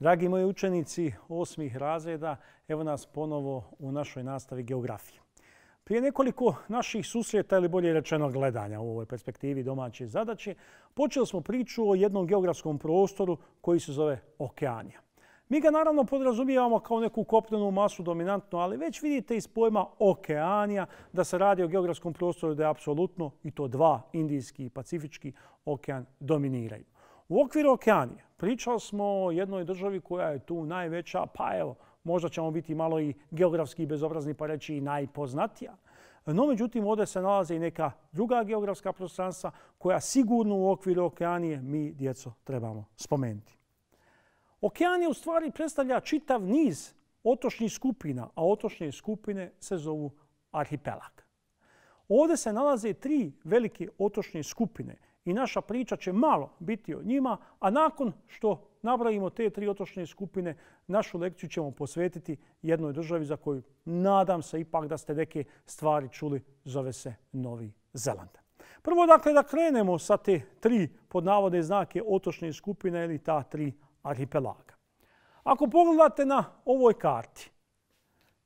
Dragi moji učenici osmih razreda, evo nas ponovo u našoj nastavi geografije. Prije nekoliko naših susreta ili bolje rečeno gledanja u ovoj perspektivi domaće zadaće, počeli smo priču o jednom geografskom prostoru koji se zove Okeanija. Mi ga naravno podrazumijevamo kao neku kopnenu masu dominantnu, ali već vidite iz pojma Okeanija da se radi o geografskom prostoru da je apsolutno i to dva, Indijski i Pacifički okean, dominiraju. U okviru Okeanije pričao smo o jednoj državi koja je tu najveća, pa evo, možda ćemo biti malo i geografski bezobrazni, pa reći i najpoznatija. No, međutim, ovdje se nalaze i neka druga geografska prostranstva koja sigurno u okviru Okeanije mi, djeco, trebamo spomenuti. Okeanija u stvari predstavlja čitav niz otočnih skupina, a otočne skupine se zovu arhipelag. Ovdje se nalaze tri velike otočne skupine – i naša priča će malo biti o njima, a nakon što nabravimo te tri otočne skupine, našu lekciju ćemo posvetiti jednoj državi za koju nadam se ipak da ste neke stvari čuli, zove se Novi Zeland. Prvo dakle da krenemo sa te tri pod navode znake otočne skupine ili ta tri arhipelaga. Ako pogledate na ovoj karti,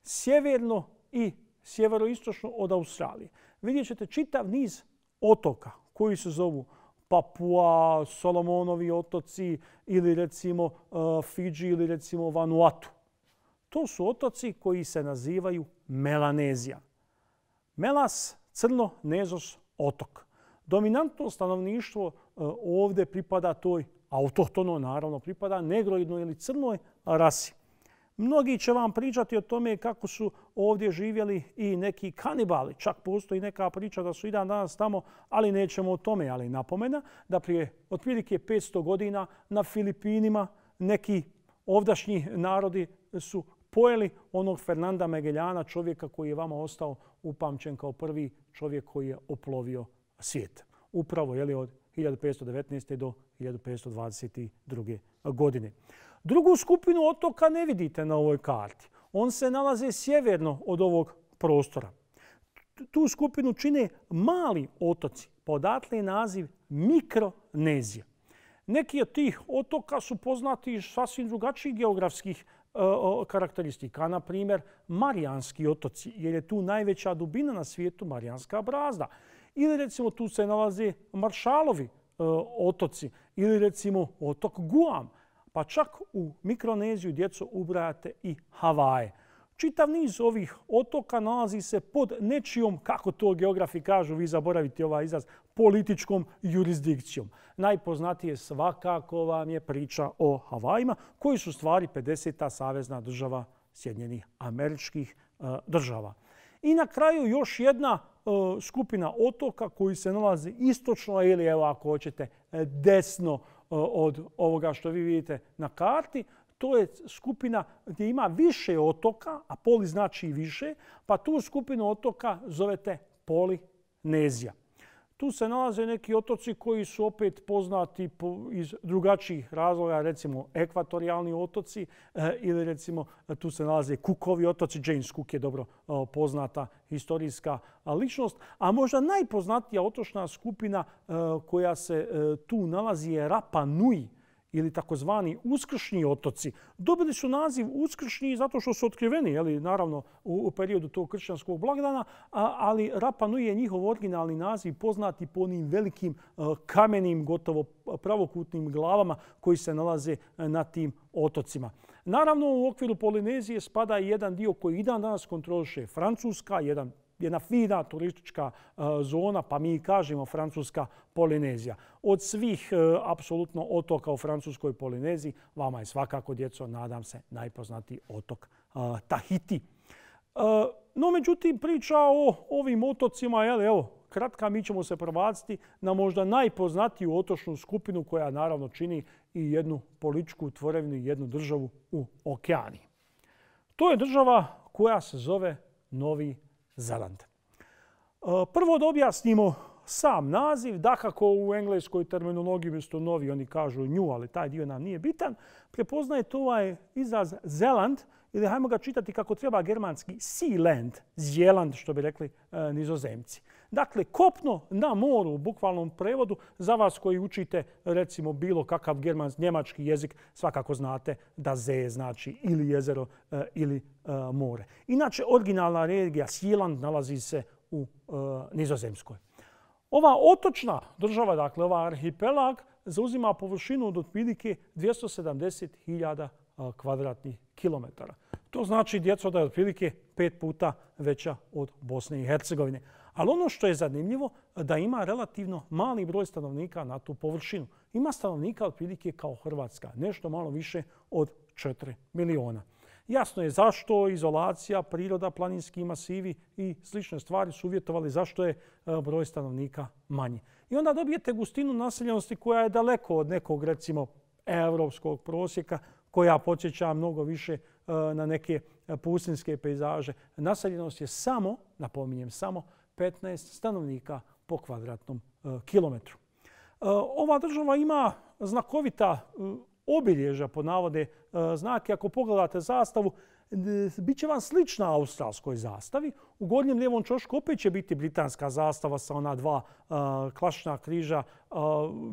sjeverno i sjeveroistočno od Australije, vidjet ćete čitav niz otoka koji se zovu Papua, Solomonovi otoci ili recimo eh, Fiji ili recimo Vanuatu. To su otoci koji se nazivaju Melanezija. Melas, crno, nezos, otok. Dominantno stanovništvo eh, ovdje pripada toj, a u to naravno pripada, negroidnoj ili crnoj rasi. Mnogi će vam pričati o tome kako su ovdje živjeli i neki kanibali. Čak postoji neka priča da su i dan danas tamo, ali nećemo o tome. Ali napomena da prije otprilike 500 godina na Filipinima neki ovdašnji narodi su pojeli onog Fernanda Megeljana, čovjeka koji je vama ostao upamćen kao prvi čovjek koji je oplovio svijet. Upravo je li od 1519. do 1522. godine. Drugu skupinu otoka ne vidite na ovoj karti. On se nalaze sjeverno od ovog prostora. Tu skupinu čine mali otoci, podatli naziv Mikronezija. Neki od tih otoka su poznati iz sasvim drugačijih geografskih e, karakteristika. Na primjer, Marijanski otoci, jer je tu najveća dubina na svijetu Marijanska brazda. Ili recimo tu se nalaze Maršalovi E, otoci ili recimo otok Guam. Pa čak u Mikroneziju djeco ubrajate i Havaje. Čitav niz ovih otoka nalazi se pod nečijom, kako to geografi kažu, vi zaboravite ovaj izraz, političkom jurisdikcijom. Najpoznatije svakako vam je priča o Havajima, koji su stvari 50. savezna država Sjedinjenih američkih e, država. I na kraju još jedna e, skupina otoka koji se nalazi istočno ili, evo ako hoćete, e, desno e, od ovoga što vi vidite na karti. To je skupina gdje ima više otoka, a poli znači i više, pa tu skupinu otoka zovete polinezija. Tu se nalaze neki otoci koji su opet poznati iz drugačijih razloga, recimo ekvatorijalni otoci e, ili recimo e, tu se nalaze Kukovi otoci. James Cook je dobro poznata historijska ličnost. A možda najpoznatija otočna skupina e, koja se tu nalazi je Rapa Nui ili takozvani uskršnji otoci, dobili su naziv uskršnji zato što su otkriveni, jeli, naravno, u, periodu tog kršćanskog blagdana, ali Rapa Nui je njihov originalni naziv poznati po onim velikim eh, kamenim, gotovo pravokutnim glavama koji se nalaze eh, na tim otocima. Naravno, u okviru Polinezije spada i jedan dio koji i dan danas kontroliše Francuska, jedan jedna fina turistička e, zona, pa mi kažemo Francuska Polinezija. Od svih e, apsolutno otoka u Francuskoj Polineziji, vama je svakako, djeco, nadam se, najpoznatiji otok e, Tahiti. No, međutim, priča o ovim otocima, evo, kratka, mi ćemo se provaciti na možda najpoznatiju otočnu skupinu koja naravno čini i jednu političku tvorevnu i jednu državu u okeani. To je država koja se zove Novi Tahiti. Zeland. E, prvo da objasnimo sam naziv, dakako u engleskoj terminologiji mjesto novi oni kažu new, ali taj dio nam nije bitan, prepoznaje to ovaj izraz Zeland ili hajmo ga čitati kako treba germanski Sealand, Zeland što bi rekli e, nizozemci. Dakle, kopno na moru, u bukvalnom prevodu, za vas koji učite recimo bilo kakav germanski, njemački jezik, svakako znate da ze znači ili jezero e, ili e, more. Inače, originalna regija Sjeland nalazi se u e, Nizozemskoj. Ova otočna država, dakle ova arhipelag, zauzima površinu od otprilike 270.000 kvadratnih kilometara. To znači, djeco, da je otprilike pet puta veća od Bosne i Hercegovine. Ali ono što je zanimljivo da ima relativno mali broj stanovnika na tu površinu. Ima stanovnika otprilike kao Hrvatska, nešto malo više od 4 miliona. Jasno je zašto izolacija, priroda, planinski masivi i slične stvari su uvjetovali zašto je e, broj stanovnika manji. I onda dobijete gustinu naseljenosti koja je daleko od nekog, recimo, evropskog prosjeka koja podsjeća mnogo više e, na neke e, pustinske pejzaže. Naseljenost je samo, napominjem samo, 15 stanovnika po kvadratnom e, kilometru. E, ova država ima znakovita e, obilježa pod navode znake. Ako pogledate zastavu, bit će vam slična australskoj zastavi. U godnjem lijevom čošku opet će biti britanska zastava sa ona dva klašna križa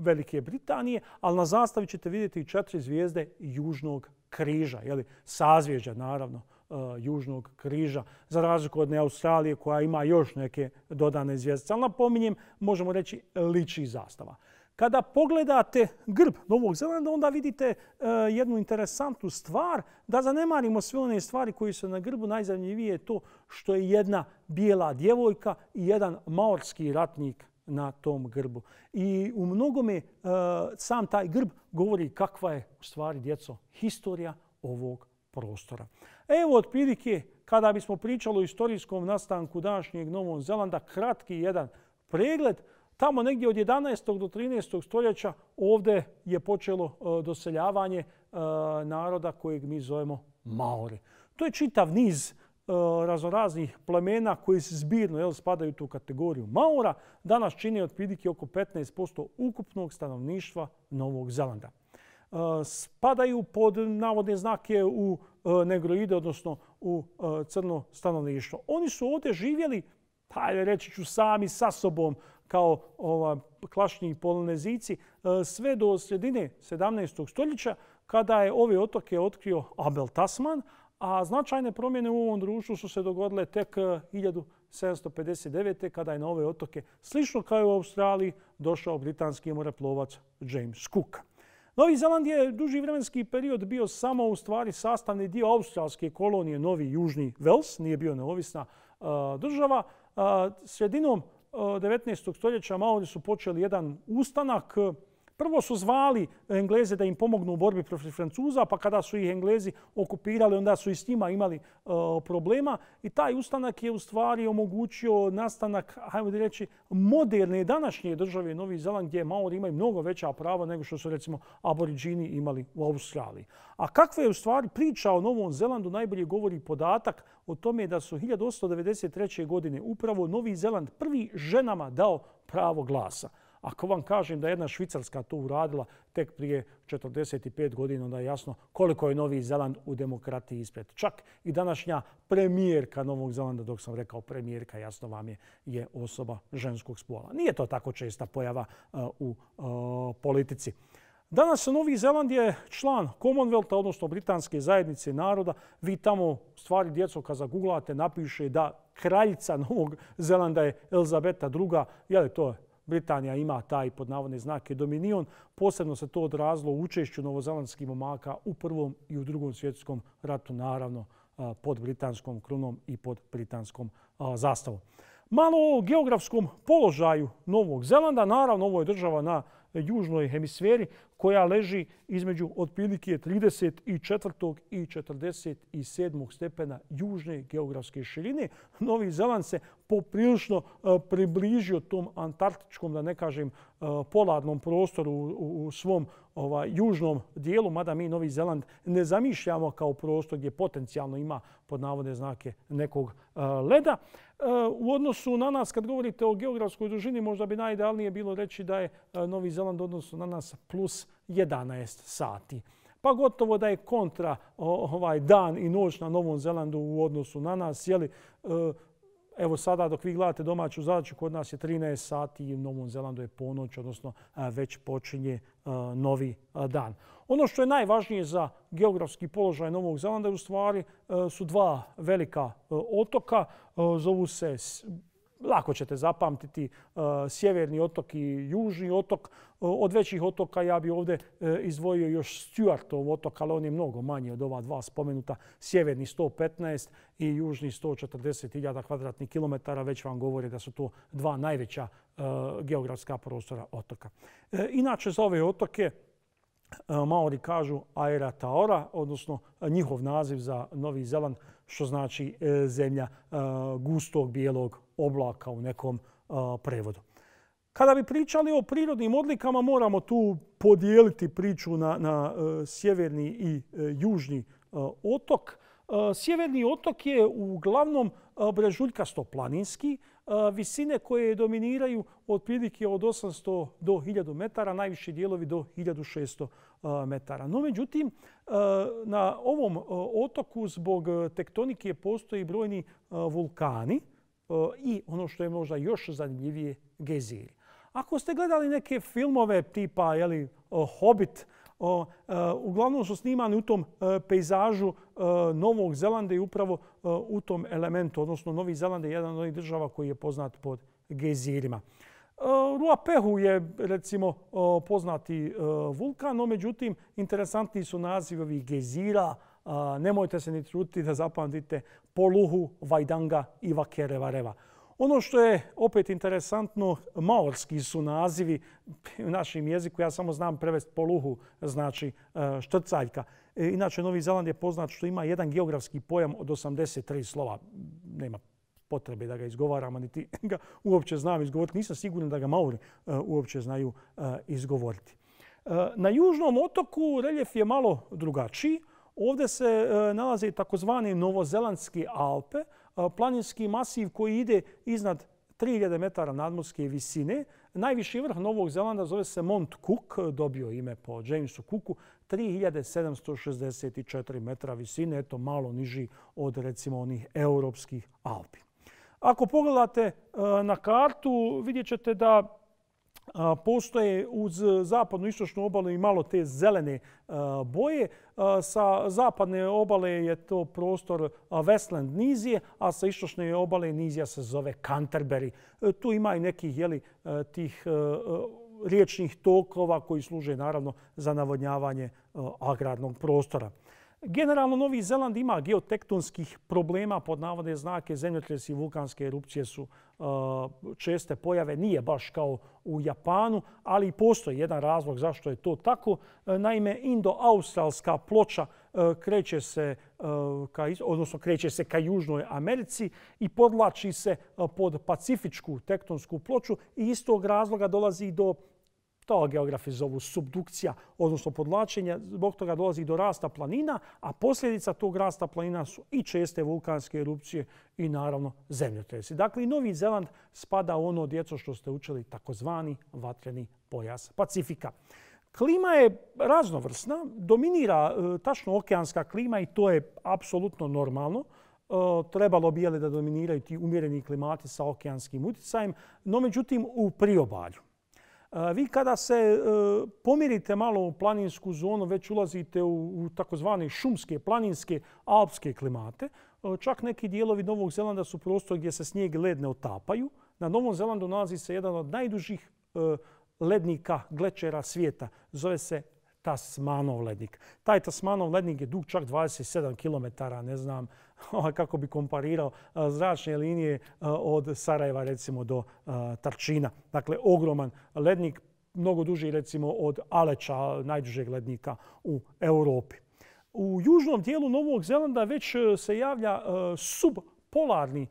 Velike Britanije, ali na zastavi ćete vidjeti četiri zvijezde Južnog križa, sazvježa naravno, E, Južnog križa, za razliku od Australije koja ima još neke dodane zvijezdice. Ali napominjem, možemo reći liči zastava. Kada pogledate grb Novog Zelanda, onda vidite e, jednu interesantnu stvar. Da zanemarimo sve one stvari koje su na grbu, najzanimljivije je to što je jedna bijela djevojka i jedan maorski ratnik na tom grbu. I u mnogome e, sam taj grb govori kakva je u stvari, djeco, historija ovog prostora. Evo od prilike kada bismo pričali o istorijskom nastanku današnjeg Novog Zelanda, kratki jedan pregled, tamo negdje od 11. do 13. stoljeća ovdje je počelo e, doseljavanje e, naroda kojeg mi zovemo Maori. To je čitav niz e, raznoraznih plemena koji se zbirno jel, spadaju u tu kategoriju Maora. Danas čini od otprilike oko 15% ukupnog stanovništva Novog Zelanda spadaju pod navodne znake u negroide, odnosno u crno stanovništvo. Oni su ovdje živjeli, pa reći ću sami sa sobom, kao klašni polonezici, sve do sredine 17. stoljeća, kada je ove otoke otkrio Abel Tasman, a značajne promjene u ovom društvu su se dogodile tek 1759. kada je na ove otoke, slično kao i u Australiji, došao britanski moreplovac James Cook. Novi Zeland je duži vremenski period bio samo u stvari sastavni dio australske kolonije Novi Južni Vels, nije bio neovisna e, država. E, sredinom 19. E, stoljeća Maori su počeli jedan ustanak, Prvo su zvali Engleze da im pomognu u borbi protiv Francuza, pa kada su ih Englezi okupirali, onda su i s njima imali e, problema. I taj ustanak je u stvari omogućio nastanak, hajmo da reći, moderne današnje države Novi Zeland, gdje Maori imaju mnogo veća prava nego što su recimo aboriđini imali u Australiji. A kakva je u stvari priča o Novom Zelandu najbolje govori podatak o tome da su 1893. godine upravo Novi Zeland prvi ženama dao pravo glasa. Ako vam kažem da je jedna Švicarska to uradila tek prije 45 godina, onda je jasno koliko je Novi Zeland u demokratiji ispred. Čak i današnja premijerka Novog Zelanda, dok sam rekao premijerka, jasno vam je, je osoba ženskog spola. Nije to tako česta pojava uh, u uh, politici. Danas Novi Zeland je član Commonwealtha, odnosno Britanske zajednice naroda. Vi tamo stvari djeco kada zaguglate napiše da kraljica Novog Zelanda je Elzabeta II. Je li to Britanija ima taj pod navodne znake dominion. Posebno se to odrazilo u učešću novozelandskih momaka u Prvom i u Drugom svjetskom ratu, naravno pod britanskom krunom i pod britanskom zastavom. Malo o geografskom položaju Novog Zelanda. Naravno, ovo je država na Zelandu južnoj hemisferi koja leži između otprilike 34. i 47. stepena južne geografske širine. Novi Zeland se poprilično e, približio tom antarktičkom, da ne kažem, e, polarnom prostoru u svom ovaj, južnom dijelu, mada mi Novi Zeland ne zamišljamo kao prostor gdje potencijalno ima pod navode znake nekog e, leda. E, u odnosu na nas, kad govorite o geografskoj dužini, možda bi najidealnije bilo reći da je e, Novi Zeland u odnosu na nas plus 11 sati. Pa gotovo da je kontra ovaj dan i noć na Novom Zelandu u odnosu na nas. Jeli, Evo sada dok vi gledate domaću zadaću, kod nas je 13 sati i u Novom Zelandu je ponoć, odnosno već počinje novi dan. Ono što je najvažnije za geografski položaj Novog Zelanda u stvari su dva velika otoka. Zovu se lako ćete zapamtiti e, sjeverni otok i južni otok. E, od većih otoka ja bi ovdje e, izdvojio još Stuartov otok, ali on je mnogo manji od ova dva spomenuta. Sjeverni 115 i južni 140.000 kvadratnih kilometara. Već vam govore da su to dva najveća geografska prostora otoka. Inače, za ove otoke Maori kažu Aera Taora, odnosno njihov naziv za Novi Zeland, što znači zemlja gustog bijelog oblaka u nekom prevodu. Kada bi pričali o prirodnim odlikama, moramo tu podijeliti priču na e, sjeverni i e, južni e, otok. Sjeverni otok je uglavnom brežuljkasto planinski. Visine koje dominiraju od prilike od 800 do 1000 metara, najviši dijelovi do 1600 metara. No, međutim, na ovom otoku zbog tektonike postoji brojni vulkani i ono što je možda još zanimljivije, geziri. Ako ste gledali neke filmove tipa jeli, Hobbit, e, uglavnom su snimani u tom e, pejzažu e, Novog Zelanda i upravo u tom elementu, odnosno Novi Zeland je jedan od onih država koji je poznat pod gezirima. Ruapehu je recimo poznati vulkan, no međutim interesantni su nazivovi gezira, gezira, nemojte se ni truditi da zapamtite Poluhu, Vajdanga i Vakerevareva. Ono što je opet interesantno, maorski su nazivi u našem jeziku. Ja samo znam prevest poluhu, znači e, štrcaljka. E, inače, Novi Zeland je poznat što ima jedan geografski pojam od 83 slova. Nema potrebe da ga izgovaramo, niti ga uopće znam izgovoriti. Nisam siguran da ga maori e, uopće znaju izgovoriti. Na južnom otoku reljef je malo drugačiji. Ovdje se e, nalaze takozvane Novozelandske Alpe, e, planinski masiv koji ide iznad 3000 metara nadmorske visine. Najviši vrh Novog Zelanda zove se Mont Cook, dobio ime po Jamesu Cooku, 3764 metra visine, eto malo niži od recimo onih europskih Alpi. Ako pogledate e, na kartu, vidjet ćete da postoje uz zapadnu istočnu obalu i malo te zelene boje. Sa zapadne obale je to prostor Westland Nizije, a sa istočne obale Nizija se zove Canterbury. E, tu ima i nekih e, tih e, riječnih tokova koji služe naravno za navodnjavanje agrarnog prostora. Generalno, Novi Zeland ima geotektonskih problema pod navode znake. Zemljotres i vulkanske erupcije su česte pojave. Nije baš kao u Japanu, ali postoji jedan razlog zašto je to tako. E, naime, indo-australska ploča e, kreće se, e, odnosno kreće se ka Južnoj Americi i podlači se pod pacifičku tektonsku ploču i iz tog razloga dolazi do ostala geografi zovu subdukcija, odnosno podlačenje, zbog toga dolazi do rasta planina, a posljedica tog rasta planina su i česte vulkanske erupcije i naravno zemljotresi. Dakle, i Novi Zeland spada u ono djeco što ste učili, takozvani vatreni pojas Pacifika. Klima je raznovrsna, dominira e, tačno okeanska klima i to je apsolutno normalno. E, trebalo bi da dominiraju ti umjereni klimati sa okeanskim utjecajem, no međutim u priobalju. Vi kada se e, pomirite malo u planinsku zonu, već ulazite u takozvane šumske, planinske, alpske klimate. E, čak neki dijelovi Novog Zelanda su prostor gdje se snijeg i led ne otapaju. Na Novom Zelandu nalazi se jedan od najdužih e, lednika glečera svijeta. Zove se Tasmanov lednik. Taj Tasmanov lednik je dug čak 27 km, ne znam kako bi komparirao zračne linije od Sarajeva recimo do Tarčina. Dakle, ogroman lednik, mnogo duži recimo od Aleča, najdužeg lednika u Europi. U južnom dijelu Novog Zelanda već e, se javlja e, subpolarni e,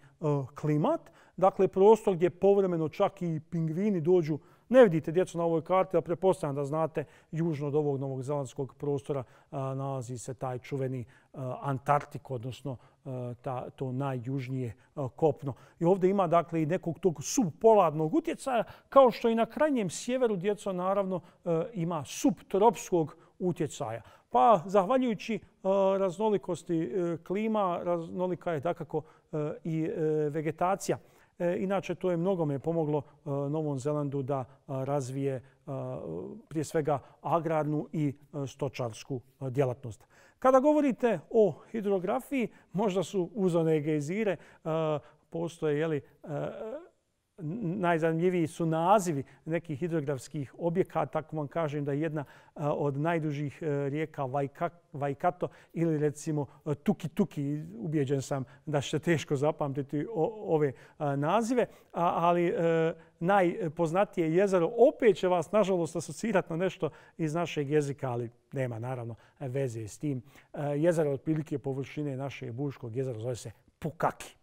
klimat, dakle prostor gdje povremeno čak i pingvini dođu Ne vidite djecu na ovoj karti, a prepostavljam da znate južno od ovog novog zelandskog prostora nalazi se taj čuveni Antarktik, odnosno ta, to najjužnije kopno. I ovdje ima dakle i nekog tog subpolarnog utjecaja, kao što i na krajnjem sjeveru djeco naravno ima subtropskog utjecaja. Pa zahvaljujući raznolikosti e, klima, raznolika je dakako e, i e, vegetacija. E, inače, to je mnogo me pomoglo e, Novom Zelandu da e, razvije prije svega agrarnu i stočarsku djelatnost. Kada govorite o hidrografiji, možda su uzone gejzire, postoje jeli, najzanimljiviji su nazivi nekih hidrografskih objekata. Tako vam kažem da je jedna od najdužih e, rijeka Vajkato ili recimo e, Tuki Tuki. Ubijeđen sam da ćete teško zapamtiti ove nazive. Ali e, najpoznatije jezero opet će vas nažalost asocirati na nešto iz našeg jezika, ali nema naravno veze s tim. Jezero otprilike površine naše Buškog jezera zove se Pukaki.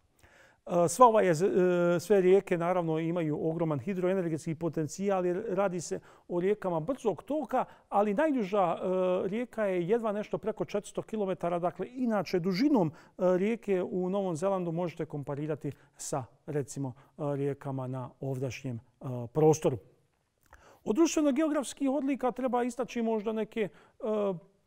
Eh, sva ova je, eh, sve rijeke naravno imaju ogroman hidroenergetski potencijal jer radi se o rijekama brzog toka, ali najduža eh, rijeka je jedva nešto preko 400 km. Dakle, inače, dužinom rijeke u Novom Zelandu možete komparirati sa recimo rijekama na ovdašnjem prostoru. Od društveno-geografskih odlika treba istaći možda neke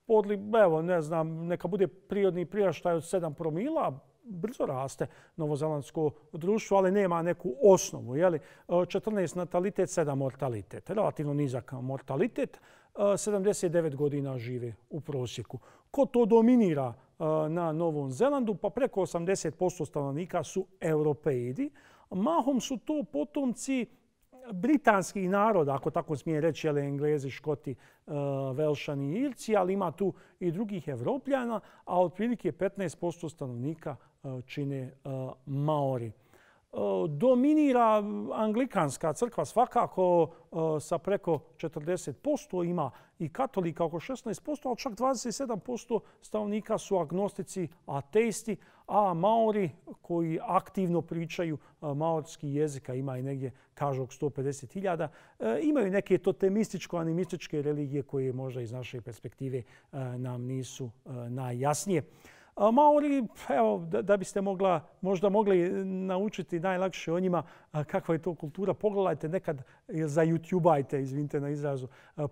odli, evo, ne znam, neka bude prirodni prijaštaj od 7 promila, brzo raste novozelandsko društvo, ali nema neku osnovu. Jeli? 14 e, natalitet, 7 mortalitet. Relativno nizak mortalitet. 79 e, godina žive u prosjeku. Ko to dominira e, na Novom Zelandu? Pa preko 80% stanovnika su europeidi. Mahom su to potomci britanskih naroda, ako tako smije reći, ali Englezi, Škoti, Velšani i Irci, ali ima tu i drugih evropljana, a otprilike 15% stanovnika čine Maori. Dominira anglikanska crkva svakako sa preko 40%, ima i katolika oko 16%, ali čak 27% stavnika su agnostici, ateisti, a maori koji aktivno pričaju maorski jezika, ima i negdje, kažu, 150.000, imaju neke totemističko-animističke religije koje možda iz naše perspektive nam nisu najjasnije. A Maori, evo, da, da biste mogla, možda mogli naučiti najlakše o njima kakva je to kultura, pogledajte nekad, za YouTube-ajte, izvinite na izrazu,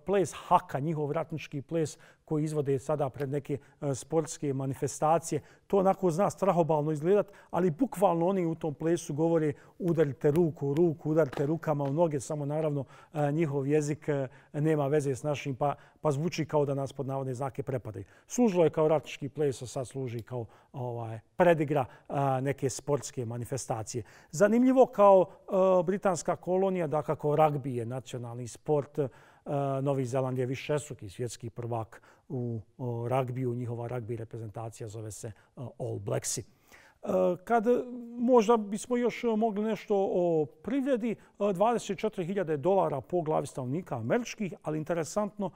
ples Haka, njihov ratnički ples koji izvode sada pred neke sportske manifestacije to onako zna strahobalno izgledat, ali bukvalno oni u tom plesu govore udarite ruku u ruku, udarite rukama u noge, samo naravno e, njihov jezik e, nema veze s našim, pa, pa zvuči kao da nas pod navodne znake prepadaju. Služilo je kao ratnički ples, a sad služi kao ovaj, predigra e, neke sportske manifestacije. Zanimljivo kao britanska kolonija, da kako ragbi je nacionalni sport, E, Novi Zeland je više suki svjetski prvak u ragbiju. Njihova ragbi reprezentacija zove se e, All Blacksi. E, kad možda bismo još mogli nešto o privredi, 24.000 dolara po glavi stavnika američkih, ali interesantno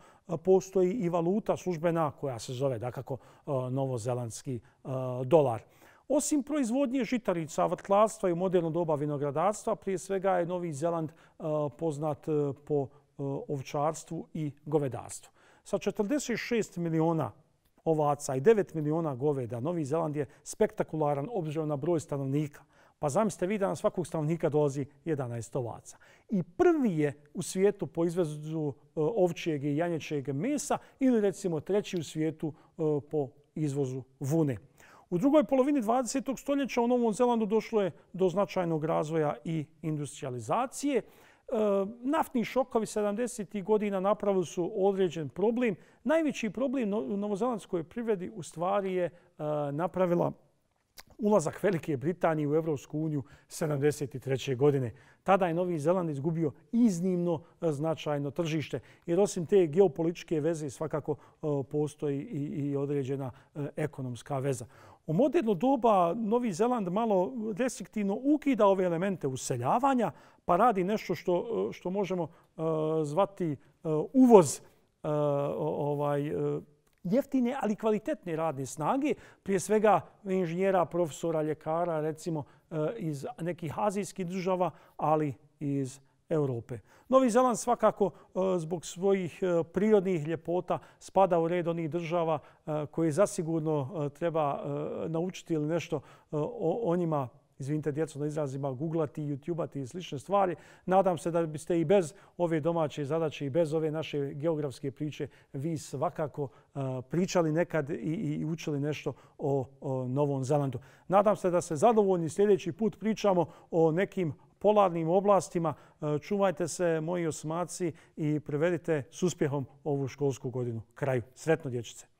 postoji i valuta službena koja se zove dakako novozelandski dolar. Osim proizvodnje žitarica, vrtlarstva i moderno doba vinogradarstva, prije svega je Novi Zeland poznat po E, ovčarstvu i govedarstvu. Sa 46 miliona ovaca i 9 miliona goveda, Novi Zeland je spektakularan obzirom na broj stanovnika. Pa zamislite vi da na svakog stanovnika dolazi 11 ovaca. I prvi je u svijetu po izvezu e, ovčijeg i janječijeg mesa ili recimo treći u svijetu e, po izvozu vune. U drugoj polovini 20. stoljeća u Novom Zelandu došlo je do značajnog razvoja i industrializacije. Eh, naftni šokovi 70. godina napravili su određen problem. Najveći problem u novozelandskoj privredi u stvari je eh, napravila ulazak Velike Britanije u Evropsku uniju 73. godine tada je Novi Zeland izgubio iznimno e, značajno tržište. Jer osim te geopolitičke veze svakako e, postoji i određena e, ekonomska veza. U moderno doba Novi Zeland malo restriktivno ukida ove elemente useljavanja pa radi nešto što, što možemo zvati uvoz ovaj, jeftine, ali kvalitetne radne snage, prije svega inženjera, profesora, ljekara, recimo E, iz nekih azijskih država, ali iz Europe. Novi Zeland svakako e, zbog svojih e, prirodnih ljepota spada u red onih država koje zasigurno treba naučiti ili nešto o njima izvinite djeco na izrazima, googlati, youtubati i slične stvari. Nadam se da biste i bez ove domaće zadaće i bez ove naše geografske priče vi svakako pričali nekad i učili nešto o Novom Zelandu. Nadam se da se zadovoljni sljedeći put pričamo o nekim polarnim oblastima. Čuvajte se, moji osmaci, i prevedite s uspjehom ovu školsku godinu. Kraju. Sretno, dječice.